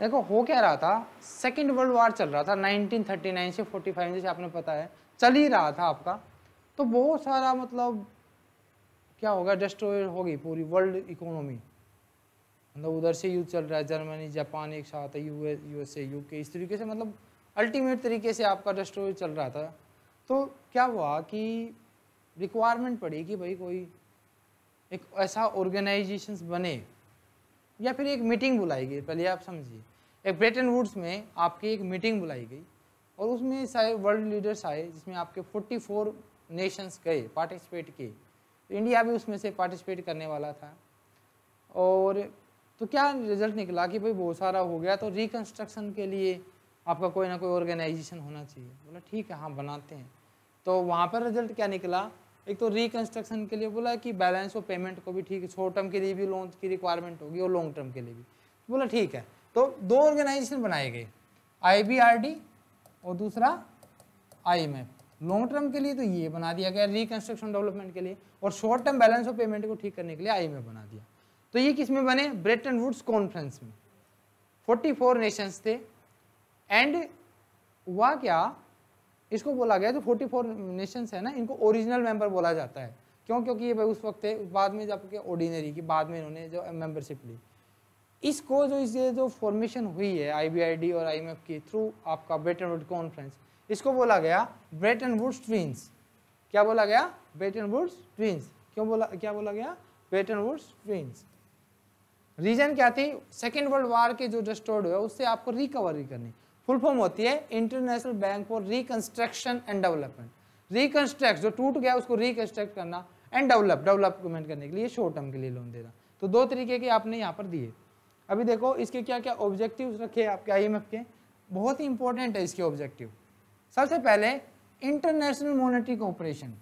देखो हो क्या रहा था सेकेंड वर्ल्ड वार चल रहा था 1939 से 45 जैसे आपने पता है चल ही रहा था आपका तो बहुत सारा मतलब क्या होगा डिस्ट्रॉय होगी पूरी वर्ल्ड इकोनॉमी मतलब उधर से युद्ध चल रहा है जर्मनी जापान एक साथ है यूएस यूएसए यूके इस तरीके से मतलब अल्टीमेट तरीके से आपका डिस्ट्रॉय चल रहा था तो क्या हुआ कि रिक्वायरमेंट पड़ी कि भाई कोई एक ऐसा ऑर्गेनाइजेशन बने या फिर एक मीटिंग बुलाई गई पहले आप समझिए एक ब्रेटन वुड्स में आपकी एक मीटिंग बुलाई गई और उसमें सारे वर्ल्ड लीडर्स आए जिसमें आपके 44 नेशंस गए पार्टिसिपेट किए तो इंडिया भी उसमें से पार्टिसिपेट करने वाला था और तो क्या रिजल्ट निकला कि भाई बहुत सारा हो गया तो रिकन्स्ट्रक्शन के लिए आपका कोई ना कोई ऑर्गेनाइजेशन होना चाहिए बोला ठीक है हाँ बनाते हैं तो वहाँ पर रिजल्ट क्या निकला एक तो रिकंस्ट्रक्शन के लिए बोला कि बैलेंस और पेमेंट को भी ठीक है शॉर्ट टर्म के लिए भी लोन की रिक्वायरमेंट होगी और लॉन्ग टर्म के लिए भी बोला ठीक है तो दो ऑर्गेनाइजेशन बनाए गए आई और दूसरा आई लॉन्ग टर्म के लिए तो ये बना दिया गया रिकंस्ट्रक्शन डेवलपमेंट के लिए और short term balance of payment को ठीक करने के लिए आई बना दिया तो ये किस में बने ब्रेटन वुड्स कॉन्फ्रेंस में फोर नेशंस थे एंड हुआ क्या इसको बोला गया जो 44 नेशंस है ना इनको ओरिजिनल मेंबर बोला जाता है क्यों क्योंकि ये उस वक्त थे बाद में जब के ऑर्डिनरी की बाद में इन्होंने जो मेंबरशिप ली इसको जो इस जो फॉर्मेशन हुई है आईबीआईडी और आईएमएफ की थ्रू आपका ब्रेटन वुड कॉन्फ्रेंस इसको बोला गया ब्रेटन वुड्स ट्विंस क्या बोला गया ब्रेटन वुड्स ट्विंस क्यों बोला क्या बोला गया ब्रेटन वुड्स ट्विंस रीजन क्या थी सेकेंड वर्ल्ड वार के जो डिस्टोर्ड हुआ उससे आपको रिकवरी करनी फुल फॉर्म होती है international bank for reconstruction and development reconstruct जो टूट गया उसको रिकंस्ट्रक्ट करना एंड डेवलप डेवलपमेंट करने के लिए शॉर्ट टर्म के लिए लोन देना तो दो तरीके के आपने यहाँ पर दिए अभी देखो इसके क्या क्या ऑब्जेक्टिव रखे आपके आई के बहुत ही इंपॉर्टेंट है इसके ऑब्जेक्टिव सबसे पहले इंटरनेशनल मॉनेटरी कॉपरेशन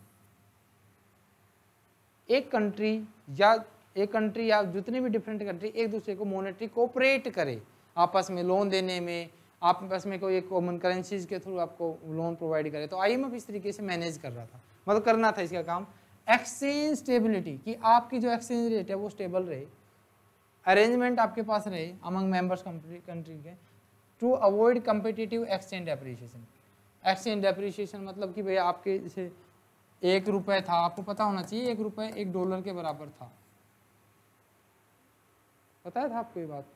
एक कंट्री या एक कंट्री या जितनी भी डिफरेंट कंट्री एक दूसरे को मॉनेटरी कोऑपरेट करे आपस में लोन देने में आपके पास में कोई एक कॉमन करेंसीज के थ्रू आपको लोन प्रोवाइड करे तो आई इस तरीके से मैनेज कर रहा था मतलब करना था इसका काम एक्सचेंज स्टेबिलिटी कि आपकी जो एक्सचेंज रेट है वो स्टेबल रहे अरेंजमेंट आपके पास रहे अमंग मेंबर्स कंट्री के to avoid competitive exchange depreciation exchange depreciation मतलब कि भैया आपके जैसे एक रुपये था आपको पता होना चाहिए एक रुपये एक डॉलर के बराबर था पता है था आपको ये बात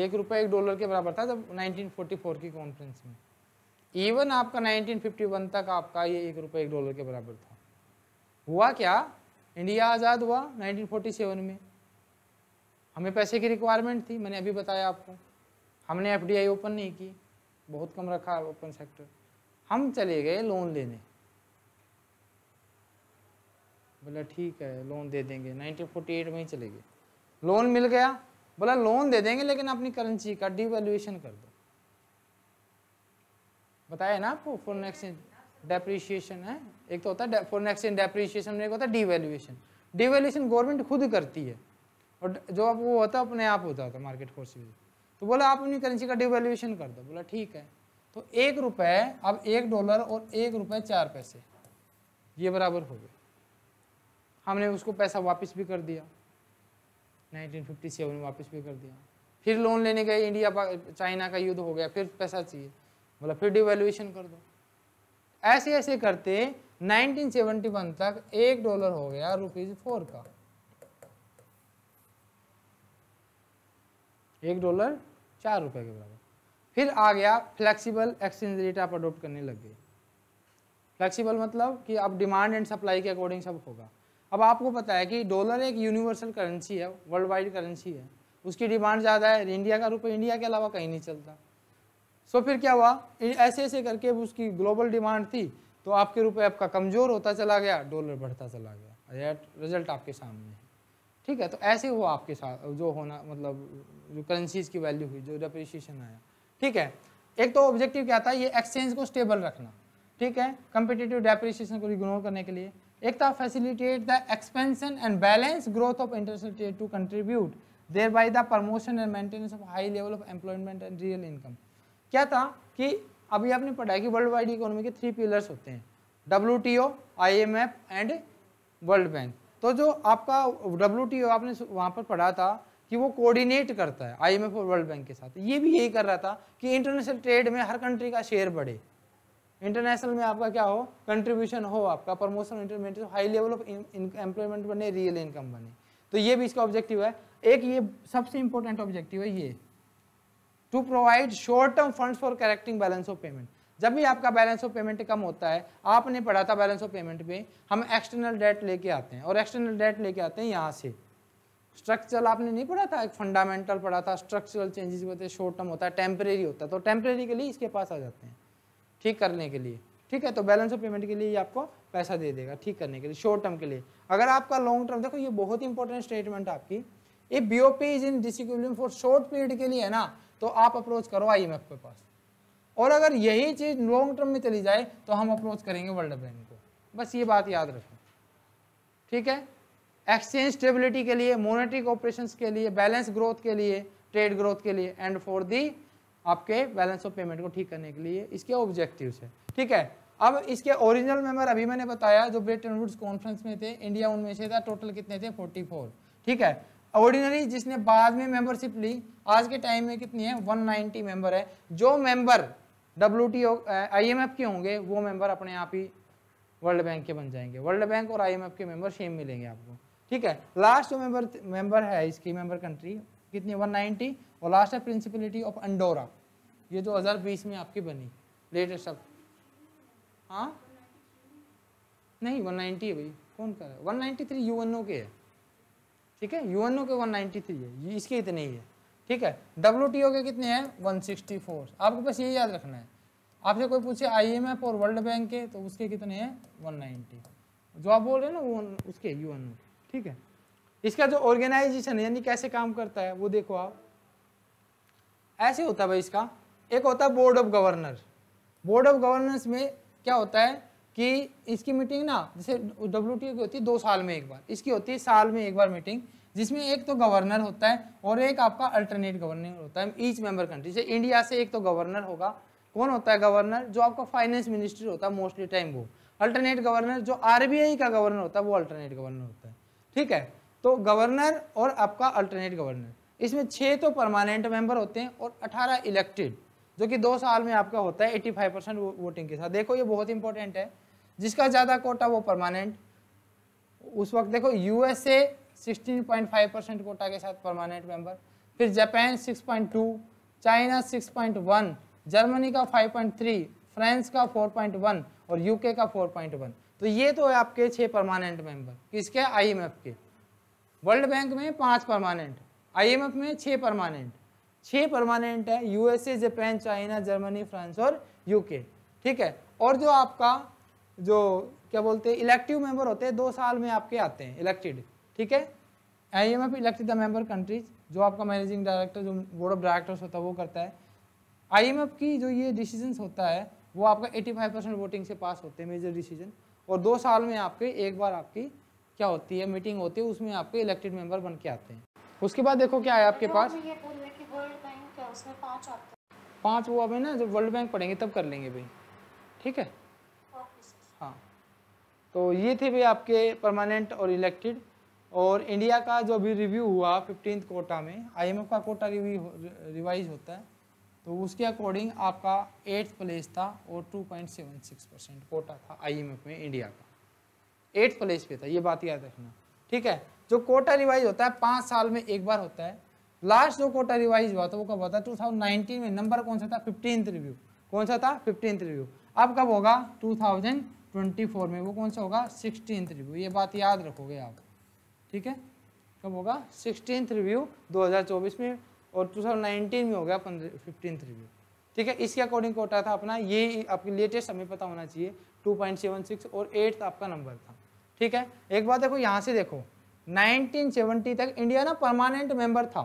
एक रुपये एक डॉलर के बराबर था जब 1944 की कॉन्फ्रेंस में इवन आपका 1951 तक आपका ये एक रुपये एक डॉलर के बराबर था हुआ क्या इंडिया आज़ाद हुआ 1947 में हमें पैसे की रिक्वायरमेंट थी मैंने अभी बताया आपको हमने एफडीआई ओपन नहीं की बहुत कम रखा ओपन सेक्टर हम चले गए लोन लेने बोला ठीक है लोन दे देंगे 1948 में ही चले गए लोन मिल गया बोला लोन दे देंगे लेकिन अपनी करेंसी का डिवेल्युएशन कर दो बताया ना आपको फॉरन एक्सचेंज डेप्रिशिएशन है एक तो होता है फॉरन एक्सचेंज में एक होता है डिवेल्यूएशन डिवेल्युएशन गवर्नमेंट खुद करती है और जो आप वो होता है अपने आप होता है मार्केट फोर्स तो बोला आप अपनी करेंसी का डिवेल्यूएशन कर दो बोला ठीक है तो एक रुपये अब एक डॉलर और एक रुपये चार पैसे ये बराबर हो गए हमने उसको पैसा वापस भी कर दिया 1957 में वापस भी कर दिया फिर लोन लेने गए इंडिया चाइना का युद्ध हो गया फिर पैसा चाहिए बोला फिर डिवेल्यूशन कर दो ऐसे ऐसे करते 1971 तक एक डॉलर हो गया रुपीज फोर का एक डॉलर चार रुपए के बराबर फिर आ गया फ्लेक्सिबल एक्सचेंज रेट आप अडोप्ट करने लग गए फ्लेक्सिबल मतलब कि अब डिमांड एंड सप्लाई के अकॉर्डिंग सब होगा अब आपको पता है कि डॉलर एक यूनिवर्सल करेंसी है वर्ल्ड वाइड करेंसी है उसकी डिमांड ज़्यादा है इंडिया का रुपये इंडिया के अलावा कहीं नहीं चलता सो फिर क्या हुआ ऐसे ऐसे करके उसकी ग्लोबल डिमांड थी तो आपके रुपये आपका कमज़ोर होता चला गया डॉलर बढ़ता चला गया रिजल्ट आपके सामने है ठीक है तो ऐसे हुआ आपके साथ जो होना मतलब जो करेंसीज की वैल्यू हुई जो डिप्रिशिएशन आया ठीक है एक तो ऑब्जेक्टिव क्या था ये एक्सचेंज को स्टेबल रखना ठीक है कम्पिटेटिव डेप्रिसिएशन को इग्नोर करने के लिए एक था facilitate the expansion and balance growth of international trade to contribute thereby the promotion and maintenance of high level of employment and real income क्या था कि अभी आपने पढ़ा है कि वर्ल्ड वाइड इकोनॉमी के थ्री पिलर्स होते हैं W T O I M F and world bank तो जो आपका डब्ल्यू टी ओ आपने वहाँ पर पढ़ा था कि वो कोऑर्डिनेट करता है आई एम एफ और वर्ल्ड बैंक के साथ ये भी यही कर रहा था कि इंटरनेशनल ट्रेड में हर कंट्री का शेयर बढ़े इंटरनेशनल में आपका क्या हो कंट्रीब्यूशन हो आपका प्रमोशन इंटरमेंट हाई लेवल ऑफ एम्प्लॉयमेंट बने रियल इनकम बने तो ये भी इसका ऑब्जेक्टिव है एक ये सबसे इंपॉर्टेंट ऑब्जेक्टिव है ये to provide short term funds for correcting balance of payment जब भी आपका बैलेंस ऑफ पेमेंट कम होता है आपने पढ़ा था बैलेंस ऑफ पेमेंट पे हम एक्सटर्नल डेट लेके आते हैं और एक्सटर्नल डेट लेके आते हैं यहाँ से स्ट्रक्चरल आपने नहीं पढ़ा था एक फंडामेंटल पढ़ा था स्ट्रक्चरल चेंजेस होते हैं शॉर्ट टर्म होता है टेम्परेरी होता है तो टेम्परेरी के लिए इसके पास आ जाते हैं ठीक करने के लिए ठीक है तो बैलेंस ऑफ पेमेंट के लिए ये आपको पैसा दे देगा ठीक करने के लिए शॉर्ट टर्म के लिए अगर आपका लॉन्ग टर्म देखो ये बहुत इंपॉर्टेंट स्टेटमेंट है आपकी if BOP is in disequilibrium for short period के लिए है ना तो आप अप्रोच करो आई के पास और अगर यही चीज लॉन्ग टर्म में चली जाए तो हम अप्रोच करेंगे वर्ल्ड बैंक को बस ये बात याद रखें ठीक है एक्सचेंज स्टेबिलिटी के लिए मोनेटरी ऑपरेशन के लिए बैलेंस ग्रोथ के लिए ट्रेड ग्रोथ के लिए एंड फॉर दी आपके बैलेंस ऑफ पेमेंट को ठीक करने के लिए इसके ऑब्जेक्टिव्स है ठीक है अब इसके ओरिजिनल मेंबर अभी मैंने बताया जो ब्रिटेन वुड्स कॉन्फ्रेंस में थे इंडिया उनमें से था टोटल कितने थे 44 ठीक है ऑर्डिनरी जिसने बाद में मेंबरशिप ली आज के टाइम में कितनी है 190 मेंबर है जो मेंबर डब्ल्यू टी एफ के होंगे वो मेंबर अपने आप ही वर्ल्ड बैंक के बन जाएंगे वर्ल्ड बैंक और एफ के मेंबर सेम मिलेंगे आपको ठीक है लास्ट जो मेंबर मेंबर है इसकी मेंबर कंट्री कितनी वन नाइन्टी और लास्ट है प्रिंसिपलिटी ऑफ अंडोरा ये दो हज़ार बीस में आपकी बनी लेटेस्ट अब हाँ नहीं वन नाइन्टी है भाई कौन कर one ninety three U N O के है ठीक है यू एन ओ के वन नाइन्टी थ्री है इसके इतने ही है ठीक है डब्ल्यू टी ओ के कितने हैं वन सिक्सटी फोर आपको बस ये याद रखना है आपसे कोई पूछे आई एम एफ और वर्ल्ड बैंक के तो उसके कितने हैं वन नाइन्टी जो आप बोल रहे हैं ना वो उसके यू एन ओ ठीक है इसका जो ऑर्गेनाइजेशन है यानी कैसे काम करता है वो देखो आप ऐसे होता है भाई इसका एक होता है board of governor board of governance में क्या होता है कि इसकी मीटिंग ना जैसे डब्ल्यू की होती है दो साल में एक बार इसकी होती है साल में एक बार मीटिंग जिसमें एक तो गवर्नर होता है और एक आपका अल्टरनेट गवर्नर होता है ईच मेंबर कंट्री जैसे इंडिया से एक तो गवर्नर होगा कौन होता है गवर्नर जो आपका फाइनेंस मिनिस्टर होता है मोस्टली टाइम वो अल्टरनेट गवर्नर जो आरबीआई का गवर्नर होता है वो अल्टरनेट गवर्नर होता है ठीक है तो गवर्नर और आपका अल्टरनेट गवर्नर इसमें छः तो परमानेंट मेंबर होते हैं और अठारह इलेक्टेड जो कि दो साल में आपका होता है एट्टी फाइव परसेंट वोटिंग के साथ देखो ये बहुत इंपॉर्टेंट है जिसका ज़्यादा कोटा वो परमानेंट उस वक्त देखो यूएसए 16.5 परसेंट कोटा के साथ परमानेंट मेंबर फिर जापान 6.2 चाइना 6.1 जर्मनी का 5.3 फ्रांस का 4.1 और यूके का 4.1 तो ये तो है आपके छः परमानेंट मेंबर किसके आईएमएफ के वर्ल्ड बैंक में पाँच परमानेंट आईएमएफ में छः परमानेंट छः परमानेंट है USA Japan China Germany France और यूके ठीक है और जो आपका जो क्या बोलते हैं इलेक्टिव मेंबर होते हैं दो साल में आपके आते हैं इलेक्टेड ठीक है I M F elected the member countries जो आपका मैनेजिंग डायरेक्टर जो बोर्ड ऑफ डायरेक्टर्स होता है वो करता है आई एम एफ की जो ये डिसीजन होता है वो आपका एटी फाइव परसेंट वोटिंग से पास होते हैं मेजर डिसीजन और दो साल में आपके एक बार आपकी क्या होती है मीटिंग होती है उसमें आपके इलेक्टेड मेंबर बन के आते हैं उसके बाद देखो क्या है आपके पास पाँच वो अभी ना जब वर्ल्ड बैंक पढ़ेंगे तब कर लेंगे भाई ठीक है हाँ तो ये थे भाई आपके परमानेंट और इलेक्टेड और इंडिया का जो अभी रिव्यू हुआ फिफ्टीन कोटा में आईएमएफ का कोटा रिव्यू रिवाइज होता है तो उसके अकॉर्डिंग आपका एट्थ प्लेस था और 2.76 परसेंट कोटा था आईएमएफ में इंडिया का एट्थ प्लेस पे था ये बात याद रखना ठीक है जो कोटा रिवाइज होता है पाँच साल में एक बार होता है लास्ट जो कोटा रिवाइज हुआ था वो कब होता है 2019 में नंबर कौन सा था फिफ्टींथ रिव्यू कौन सा था फिफ्टींथ रिव्यू अब कब होगा 2024 में वो कौन सा होगा सिक्सटीन रिव्यू ये बात याद रखोगे आप ठीक है कब होगा सिक्सटीन रिव्यू 2024 में और 2019 में हो गया फिफ्टीन रिव्यू ठीक है इसके अकॉर्डिंग कोटा था अपना ये आपके लेटेस्ट हमें पता होना चाहिए 2.76 और एट्थ आपका नंबर था ठीक है एक बात देखो यहाँ से देखो 1970 तक इंडिया ना परमानेंट मेंबर था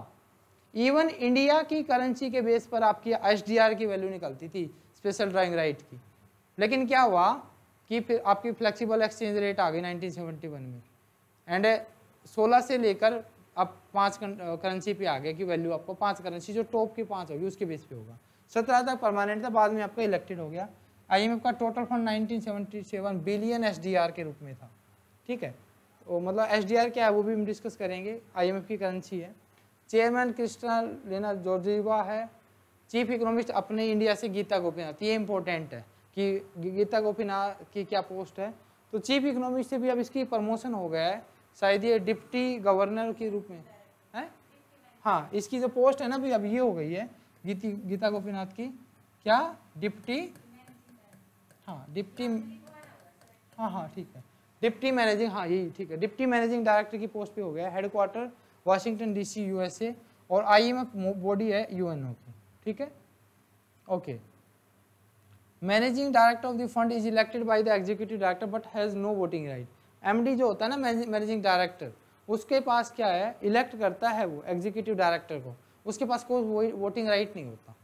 इवन इंडिया की करेंसी के बेस पर आपकी एच की वैल्यू निकलती थी स्पेशल ड्राइंग राइट की लेकिन क्या हुआ कि फिर आपकी फ्लेक्सिबल एक्सचेंज रेट आ गई 1971 में एंड 16 से लेकर आप पांच करेंसी पे आ गया कि वैल्यू आपको पांच करेंसी जो टॉप की पांच होगी उसके बेस पे होगा सत्रह तक परमानेंट था बाद में आपका इलेक्टेड हो गया आईएमएफ का टोटल फंड 1977 बिलियन एसडीआर के रूप में था ठीक है वो तो मतलब एस क्या है वो भी हम डिस्कस करेंगे आई की करेंसी है चेयरमैन क्रिस्टना लेना जॉर्जीवा है चीफ इकोनॉमिस्ट अपने इंडिया से गीता गोपीनाथ ये इंपॉर्टेंट है कि गीता गोपीनाथ की क्या पोस्ट है तो चीफ इकोनॉमिस्ट से भी अब इसकी प्रमोशन हो गया है शायद ये डिप्टी गवर्नर के रूप में है हाँ इसकी जो पोस्ट है ना भी अब ये हो गई है गीती गीता गोपीनाथ की क्या डिप्टी हाँ डिप्टी हाँ हाँ ठीक है डिप्टी मैनेजिंग हाँ यही ठीक है डिप्टी मैनेजिंग डायरेक्टर की पोस्ट पे हो गया हेडक्वार्टर वाशिंगटन डीसी यूएसए और आईएमएफ बॉडी है यूएनओ की ठीक है okay managing director of the fund is elected by the executive director but has no voting right MD जो होता है ना मैनेजिंग डायरेक्टर उसके पास क्या है इलेक्ट करता है वो एग्जीक्यूटिव डायरेक्टर को उसके पास कोई वोटिंग राइट नहीं होता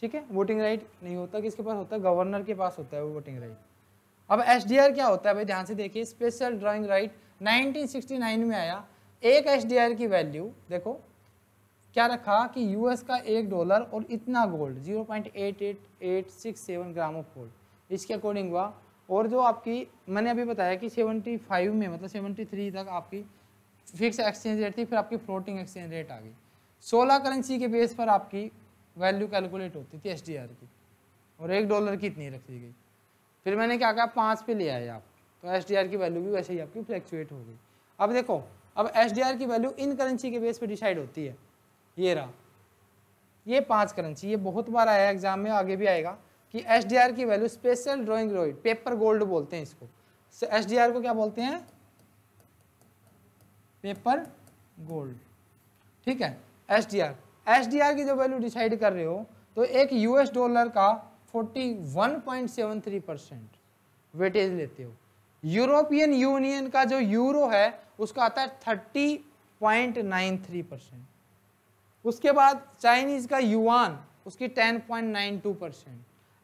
ठीक है वोटिंग राइट नहीं होता किसके पास होता है गवर्नर के पास होता है वो वोटिंग राइट अब एस क्या होता है भाई ध्यान से देखिए स्पेशल ड्राइंग राइट 1969 में आया एक एस की वैल्यू देखो क्या रखा कि यूएस का एक डॉलर और इतना गोल्ड 0.88867 ग्राम ऑफ गोल्ड इसके अकॉर्डिंग हुआ और जो आपकी मैंने अभी बताया कि 75 में मतलब 73 तक आपकी फिक्स एक्सचेंज रेट थी फिर आपकी फ्लोटिंग एक्सचेंज रेट आ गई सोलह करेंसी के बेस पर आपकी वैल्यू कैलकुलेट होती थी एस की और एक डॉलर की इतनी दी गई फिर मैंने क्या कहा पाँच पे ले आए आप तो एस की वैल्यू भी वैसे ही आपकी फ्लैक्चुएट हो गई अब देखो अब एस की वैल्यू इन करेंसी के बेस पर डिसाइड होती है ये रहा ये पांच करेंसी ये बहुत बार आया एग्जाम में आगे भी आएगा कि एस की वैल्यू स्पेशल ड्रॉइंग रोइड पेपर गोल्ड बोलते हैं इसको एस को क्या बोलते हैं पेपर गोल्ड ठीक है S D R S D R की जो वैल्यू डिसाइड कर रहे हो तो एक यूएस डॉलर का 41.73 परसेंट वेटेज लेते हो यूरोपियन यूनियन का जो यूरो है उसका आता है 30.93 परसेंट उसके बाद चाइनीज का युआन उसकी 10.92 percent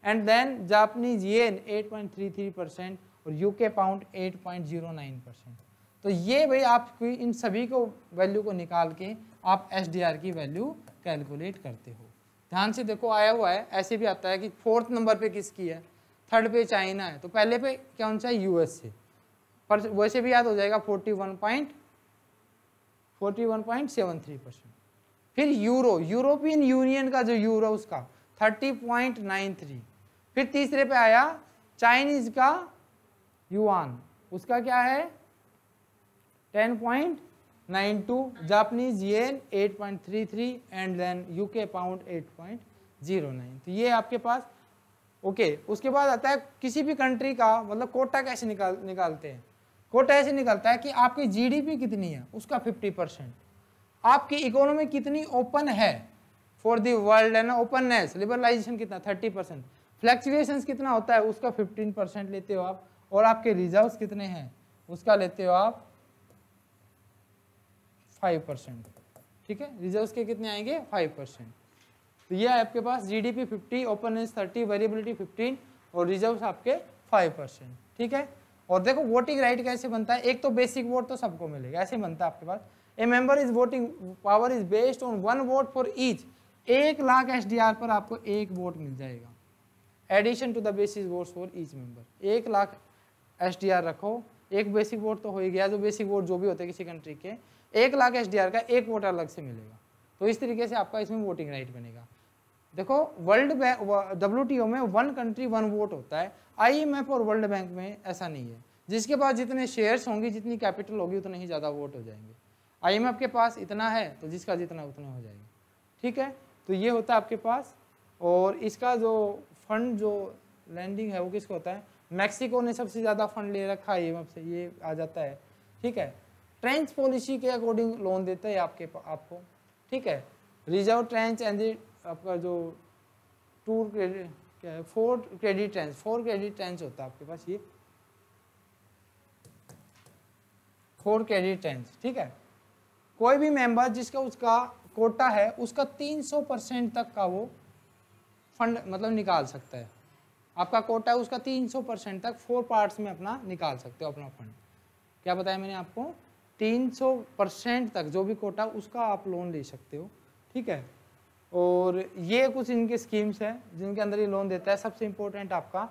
and then Japanese yen 8.33 percent और यूके पाउंड 8.09 परसेंट तो ये भाई आप इन सभी को वैल्यू को निकाल के आप एस की वैल्यू कैलकुलेट करते हो ध्यान से देखो आया हुआ है ऐसे भी आता है कि फोर्थ नंबर पे किसकी है थर्ड पे चाइना है तो पहले पे कौन सा है यूएसए पर वैसे भी याद हो जाएगा forty one point forty one point seven three percent फिर यूरो यूरोपियन यूनियन का जो यूरो उसका थर्टी पॉइंट नाइन थ्री फिर तीसरे पे आया चाइनीज का युआन उसका क्या है ten point eight Japanese yen 8.33 and then UK pound 8.09 तो ये आपके पास ओके okay, उसके बाद आता है किसी भी कंट्री का मतलब कोटा कैसे निकाल निकालते हैं कोटा ऐसे निकलता है कि आपकी जीडीपी कितनी है उसका 50 परसेंट आपकी इकोनॉमी कितनी ओपन है फॉर दी वर्ल्ड है ना ओपननेस लिबरलाइजेशन कितना 30 परसेंट फ्लैक्चुएशन कितना होता है उसका 15 परसेंट लेते हो आप और आपके रिजर्व कितने हैं उसका लेते हो आप फाइव परसेंट ठीक है रिजर्व के कितने आएंगे फाइव परसेंट तो ये आपके पास GDP fifty open thirty 30 variability fifteen और रिजर्व्स आपके फाइव परसेंट ठीक है और देखो वोटिंग राइट कैसे बनता है एक तो बेसिक वोट तो सबको मिलेगा ऐसे बनता है आपके पास a member is voting power is based on one vote for each एक लाख एस पर आपको एक वोट मिल जाएगा addition to the basis vote for each member एक लाख एस रखो एक बेसिक वोट तो हो ही गया जो बेसिक वोट जो भी होते हैं किसी कंट्री के एक लाख एस का एक वोट अलग से मिलेगा तो इस तरीके से आपका इसमें वोटिंग राइट बनेगा देखो वर्ल्ड बैंक डब्ल्यू में वन कंट्री वन वोट होता है आईएमएफ और वर्ल्ड बैंक में ऐसा नहीं है जिसके पास जितने शेयर्स होंगे जितनी कैपिटल होगी उतने ही ज़्यादा वोट हो जाएंगे आईएमएफ के पास इतना है तो जिसका जितना उतना हो जाएगा ठीक है तो ये होता है आपके पास और इसका जो फंड जो लैंडिंग है वो किसको होता है मैक्सिको ने सबसे ज़्यादा फंड ले रखा है आई से ये आ जाता है ठीक है ट्रेंच पॉलिसी के अकॉर्डिंग लोन देता है आपके आपको ठीक है रिजर्व ट्रेंच एंड आपका जो टू क्रेडिट क्या है four credit tranche four credit tranche होता है आपके पास ये फोर क्रेडिट ट्रेंच ठीक है कोई भी मेंबर जिसका उसका कोटा है उसका 300 परसेंट तक का वो फंड मतलब निकाल सकता है आपका कोटा है उसका 300 परसेंट तक फोर पार्ट्स में अपना निकाल सकते हो अपना फंड क्या बताया मैंने आपको 300 परसेंट तक जो भी कोटा उसका आप लोन ले सकते हो ठीक है और ये कुछ इनके स्कीम्स हैं जिनके अंदर ये लोन देता है सबसे इम्पोर्टेंट आपका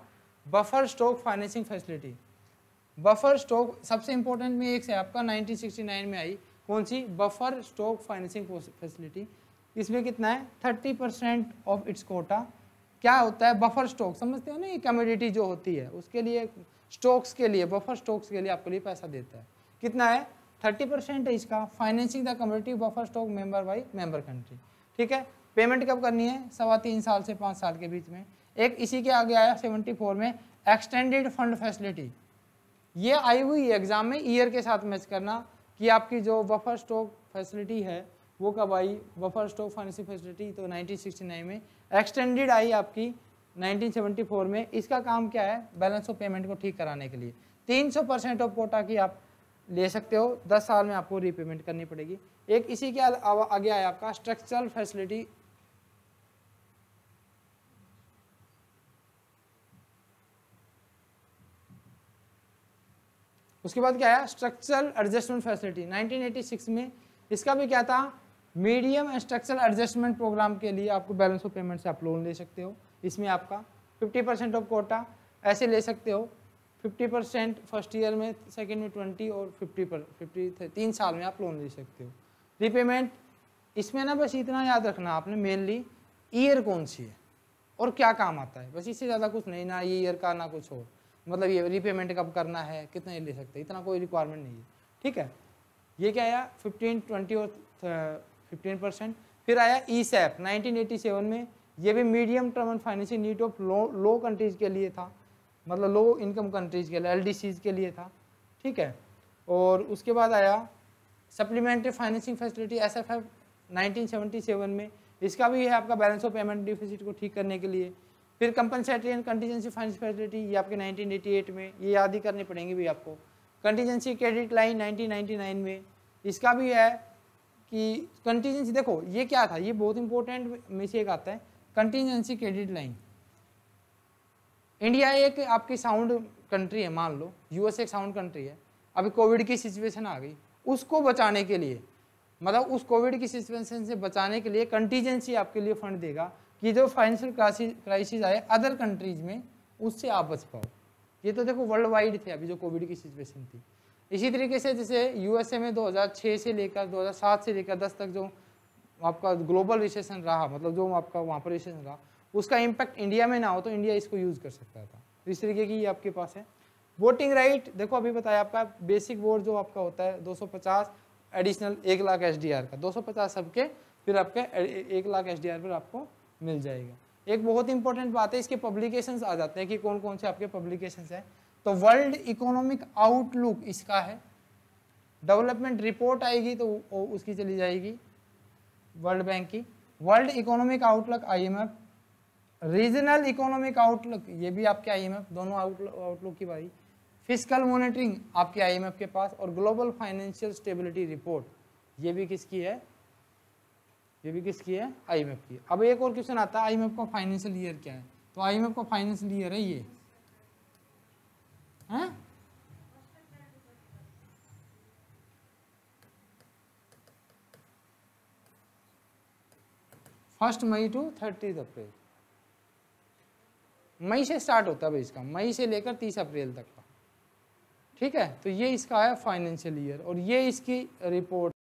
buffer stock financing facility buffer stock सबसे इम्पोर्टेंट में एक से आपका 1969 में आई कौन सी बफर स्टॉक फाइनेंसिंग फैसिलिटी इसमें कितना है 30 परसेंट ऑफ इट्स कोटा क्या होता है बफर स्टॉक समझते हो ना ये कम्यूडिटी जो होती है उसके लिए स्टॉक्स के लिए बफर स्टॉक्स के लिए आपके लिए पैसा देता है कितना है थर्टी परसेंट है इसका financing the community buffer stock member by member country ठीक है पेमेंट कब करनी है सवा तीन साल से पाँच साल के बीच में एक इसी के आगे आया सेवेंटी फोर में एक्सटेंडेड फंड फैसिलिटी ये आई हुई एग्ज़ाम में ईयर के साथ मैच करना कि आपकी जो बफर स्टॉक फैसिलिटी है वो कब आई बफर स्टॉक फाइनेंसिंग फैसिलिटी तो नाइन में एक्सटेंडेड आई आपकी 1974 में इसका काम क्या है बैलेंस ऑफ पेमेंट को ठीक कराने के लिए 300 परसेंट ऑफ कोटा की आप ले सकते हो दस साल में आपको रीपेमेंट करनी पड़ेगी एक इसी के आगे आया आपका स्ट्रक्चरल फैसिलिटी उसके बाद क्या आया स्ट्रक्चरल एडजस्टमेंट फैसिलिटी 1986 में इसका भी क्या था मीडियम स्ट्रक्चरल एडजस्टमेंट प्रोग्राम के लिए आपको बैलेंस ऑफ पेमेंट से आप लोन ले सकते हो इसमें आपका 50 परसेंट ऑफ कोटा ऐसे ले सकते हो फिफ्टी परसेंट फर्स्ट ईयर में सेकेंड में ट्वेंटी और फिफ्टी पर फिफ्टी तीन साल में आप लोन ले सकते हो रिपेमेंट इसमें ना बस इतना याद रखना आपने मेनली ईयर कौन सी है और क्या काम आता है बस इससे ज़्यादा कुछ नहीं ना ये ईयर का ना कुछ और मतलब ये रीपेमेंट कब करना है कितने ले सकते हैं इतना कोई रिक्वायरमेंट नहीं है ठीक है ये क्या आया फिफ्टीन ट्वेंटी और फिफ्टीन परसेंट फिर आया E SAF nineteen eighty seven में ये भी medium term and financial need of low low countries के लिए था मतलब लो इनकम कंट्रीज़ के लिए एल के लिए था ठीक है और उसके बाद आया supplementary financing facility S F F nineteen में इसका भी है आपका बैलेंस ऑफ पेमेंट डिफिसिट को ठीक करने के लिए फिर compensatory and contingency finance facility ये आपके 1988 में ये याद ही करने पड़ेंगे भी आपको कंटीजेंसी क्रेडिट लाइन 1999 में इसका भी है कि कंटीजेंसी देखो ये क्या था ये बहुत इंपॉर्टेंट में से एक आता है कंटीजेंसी क्रेडिट लाइन इंडिया एक आपकी साउंड कंट्री है मान लो यूएस एक साउंड कंट्री है अभी कोविड की सिचुएशन आ गई उसको बचाने के लिए मतलब उस कोविड की सिचुएशन से बचाने के लिए कंटीजेंसी आपके लिए फंड देगा कि जो फाइनेंशियल क्राइसिस आए अदर कंट्रीज में उससे आप बच पाओ ये तो देखो वर्ल्ड वाइड थे अभी जो कोविड की सिचुएशन थी इसी तरीके से जैसे यूएसए में 2006 से लेकर 2007 से लेकर 10 तक जो आपका ग्लोबल रिसेशन रहा मतलब जो आपका वहाँ पर रिसेशन रहा उसका इम्पैक्ट इंडिया में ना हो तो इंडिया इसको यूज़ कर सकता था तो इस तरीके की ये आपके पास है वोटिंग राइट देखो अभी बताया आपका बेसिक वोट जो आपका होता है 250 एडिशनल एक लाख एस का 250 सबके फिर आपके एक लाख एस पर आपको मिल जाएगा एक बहुत इंपॉर्टेंट बात है इसके पब्लिकेशंस आ जाते हैं कि कौन कौन से आपके पब्लिकेशंस हैं तो वर्ल्ड इकोनॉमिक आउटलुक इसका है डेवलपमेंट रिपोर्ट आएगी तो उसकी चली जाएगी वर्ल्ड बैंक की world economic outlook IMF regional economic outlook ये भी आपके आईएमएफ दोनों आउटलुक की बारी फिजिकल मॉनिटरिंग आपके आईएमएफ के पास और ग्लोबल फाइनेंशियल स्टेबिलिटी रिपोर्ट ये भी किसकी है ये भी किसकी है आईएमएफ की अब एक और क्वेश्चन आता है आईएमएफ का फाइनेंशियल ईयर क्या है तो आईएमएफ का फाइनेंशियल ईयर है ये है first May to thirty April May से स्टार्ट होता है भाई इसका मई से लेकर तीस अप्रैल तक का ठीक है तो ये इसका है फाइनेंशियल ईयर और ये इसकी रिपोर्ट